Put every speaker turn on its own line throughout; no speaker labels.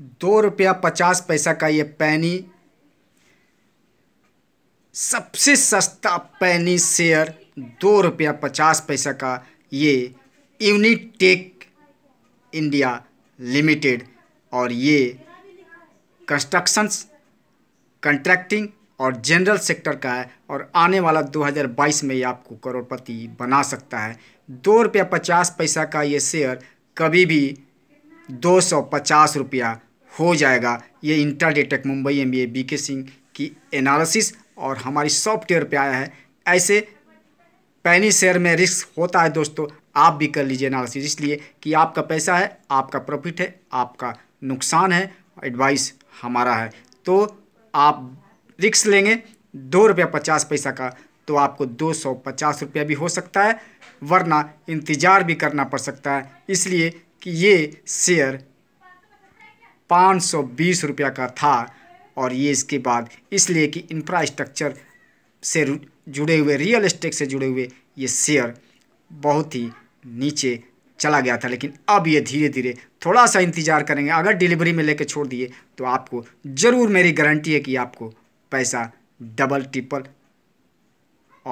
दो रुपया पचास पैसा का ये पैनी सबसे सस्ता पैनी शेयर दो रुपया पचास पैसा का ये यूनिटेक इंडिया लिमिटेड और ये कंस्ट्रक्शंस कंट्रैक्टिंग और जनरल सेक्टर का है और आने वाला 2022 में ये आपको करोड़पति बना सकता है दो रुपया पचास पैसा का ये शेयर कभी भी दो सौ पचास रुपया हो जाएगा ये इंटर डेटेक मुंबई एम बी के सिंह की एनालिसिस और हमारी सॉफ्टवेयर पे आया है ऐसे पैनी शेयर में रिस्क होता है दोस्तों आप भी कर लीजिए एनालिसिस इसलिए कि आपका पैसा है आपका प्रॉफिट है आपका नुकसान है एडवाइस हमारा है तो आप रिक्स लेंगे दो रुपया पचास पैसा का तो आपको दो सौ पचास रुपया भी हो सकता है वरना इंतज़ार भी करना पड़ सकता है इसलिए कि ये शेयर पाँच सौ बीस रुपया का था और ये इसके बाद इसलिए कि इंफ्रास्ट्रक्चर से जुड़े हुए रियल एस्टेट से जुड़े हुए ये शेयर बहुत ही नीचे चला गया था लेकिन अब ये धीरे धीरे थोड़ा सा इंतज़ार करेंगे अगर डिलीवरी में लेके छोड़ दिए तो आपको ज़रूर मेरी गारंटी है कि आपको पैसा डबल ट्रिपल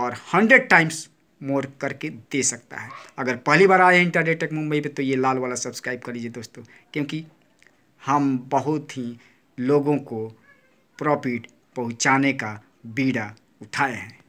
और हंड्रेड टाइम्स मोर करके दे सकता है अगर पहली बार आए इंटरनेट टेक मुंबई पे तो ये लाल वाला सब्सक्राइब कर लीजिए दोस्तों क्योंकि हम बहुत ही लोगों को प्रॉफिट पहुँचाने का बीड़ा उठाए हैं